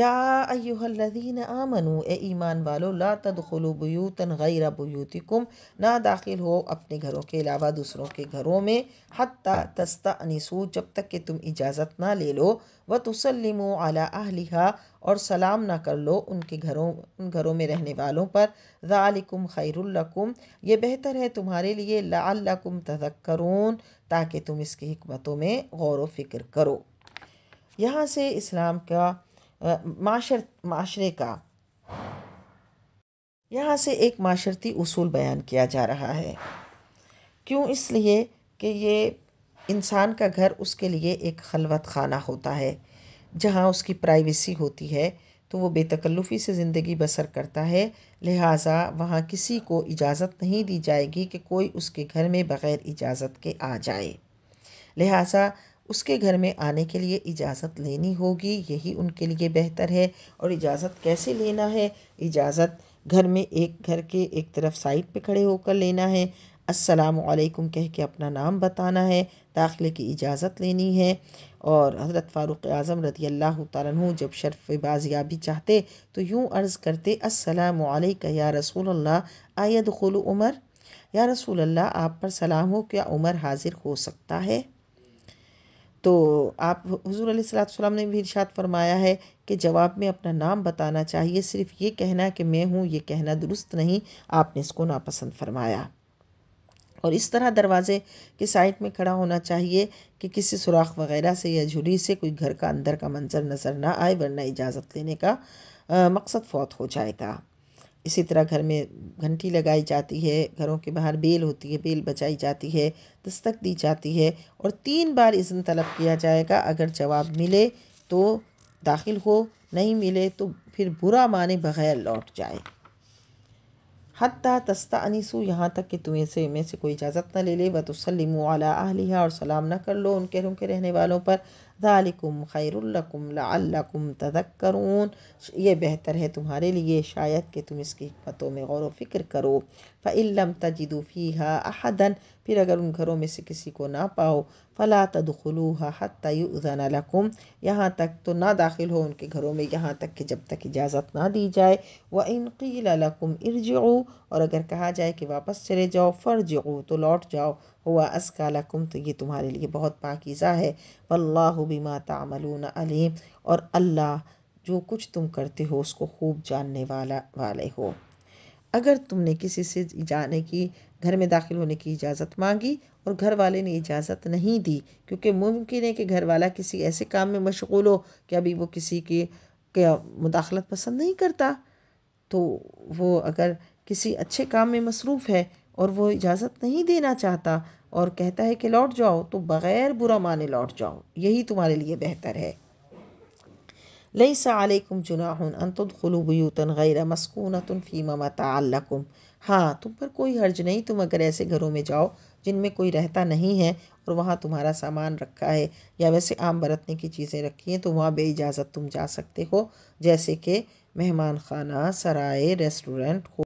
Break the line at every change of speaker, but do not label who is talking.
یا الذین آمنو اے ایمان والو لا تدخلو بیوتن غیر بیوتکم نہ داخل ہو اپنے گھروں کے علاوہ دوسروں کے گھروں میں حتی تستعنیسو جب تک کہ تم اجازت نہ لے لو و تسلمو علی اعلیٰ اور سلام نہ کر لو ان کے گھروں ان گھروں میں رہنے والوں پر ذالکم خیر الکم یہ بہتر ہے تمہارے لیے لعلکم تذکرون تاکہ تم اس کی حکمتوں میں غور و فکر کرو یہاں سے اسلام کا معاشر معاشرے کا یہاں سے ایک معاشرتی اصول بیان کیا جا رہا ہے کیوں اس لیے کہ یہ انسان کا گھر اس کے لیے ایک خلوت خانہ ہوتا ہے جہاں اس کی پرائیویسی ہوتی ہے تو وہ بے تکلفی سے زندگی بسر کرتا ہے لہٰذا وہاں کسی کو اجازت نہیں دی جائے گی کہ کوئی اس کے گھر میں بغیر اجازت کے آ جائے لہٰذا اس کے گھر میں آنے کے لیے اجازت لینی ہوگی یہی ان کے لیے بہتر ہے اور اجازت کیسے لینا ہے اجازت گھر میں ایک گھر کے ایک طرف سائڈ پہ کھڑے ہو کر لینا ہے السلام علیکم کہہ کے اپنا نام بتانا ہے داخلے کی اجازت لینی ہے اور حضرت فاروق اعظم رضی اللہ تعالیٰ عنہ جب شرف بازیابی چاہتے تو یوں عرض کرتے السلام علیکہ یا رسول اللہ آید خلو عمر یا رسول اللہ آپ پر سلام ہو کیا عمر حاضر ہو سکتا ہے تو آپ حضور علیہ السلام نے بھی ارشاد فرمایا ہے کہ جواب میں اپنا نام بتانا چاہیے صرف یہ کہنا کہ میں ہوں یہ کہنا درست نہیں آپ نے اس کو ناپسند فرمایا اور اس طرح دروازے کے سائٹ میں کھڑا ہونا چاہیے کہ کسی سوراخ وغیرہ سے یا جھلی سے کوئی گھر کا اندر کا منظر نظر نہ آئے ورنہ اجازت لینے کا مقصد فوت ہو جائے گا اسی طرح گھر میں گھنٹی لگائی جاتی ہے گھروں کے باہر بیل ہوتی ہے بیل بچائی جاتی ہے دستک دی جاتی ہے اور تین بار اذن طلب کیا جائے گا اگر جواب ملے تو داخل ہو نہیں ملے تو پھر برا مانے بغیر لوٹ جائے حتیٰ تستہ انیسو یہاں تک کہ تمہیں سے میں سے کوئی اجازت نہ لے لے ب تو وسلم وعلیٰ اور سلام نہ کر لو ان گھروں کے رہنے والوں پر ذالکم خیر الکم لعلکم تذکرون یہ بہتر ہے تمہارے لیے شاید کہ تم اس کی حکمتوں میں غور و فکر کرو فعلم تجدوفی فِيهَا احدن پھر اگر ان گھروں میں سے کسی کو نہ پاؤ فَلَا تَدْخُلُوهَا حَتَّى يُؤْذَنَ لَكُمْ یہاں تک تو نہ داخل ہو ان کے گھروں میں یہاں تک کہ جب تک اجازت نہ دی جائے قِيلَ لَكُمْ اِرْجِعُوا اور اگر کہا جائے کہ واپس چلے جاؤ فَرْجِعُوا تو لوٹ جاؤ ہوا از لکم تو یہ تمہارے لیے بہت پاکیزہ ہے واللہ بما تعملون علیم اور اللہ جو کچھ تم کرتے ہو اس کو خوب جاننے والا والے ہو اگر تم نے کسی سے جانے کی گھر میں داخل ہونے کی اجازت مانگی اور گھر والے نے اجازت نہیں دی کیونکہ ممکن ہے کہ گھر والا کسی ایسے کام میں مشغول ہو کہ ابھی وہ کسی کے مداخلت پسند نہیں کرتا تو وہ اگر کسی اچھے کام میں مصروف ہے اور وہ اجازت نہیں دینا چاہتا اور کہتا ہے کہ لوٹ جاؤ تو بغیر برا مانے لوٹ جاؤ یہی تمہارے لیے بہتر ہے نہیں ان جناہ خلوبیت غیر مسکونۃ متعلکم ہاں تم پر کوئی حرج نہیں تم اگر ایسے گھروں میں جاؤ جن میں کوئی رہتا نہیں ہے اور وہاں تمہارا سامان رکھا ہے یا ویسے عام برتنے کی چیزیں رکھی ہیں تو وہاں بے اجازت تم جا سکتے ہو جیسے کہ مہمان خانہ سرائے ریسٹورنٹ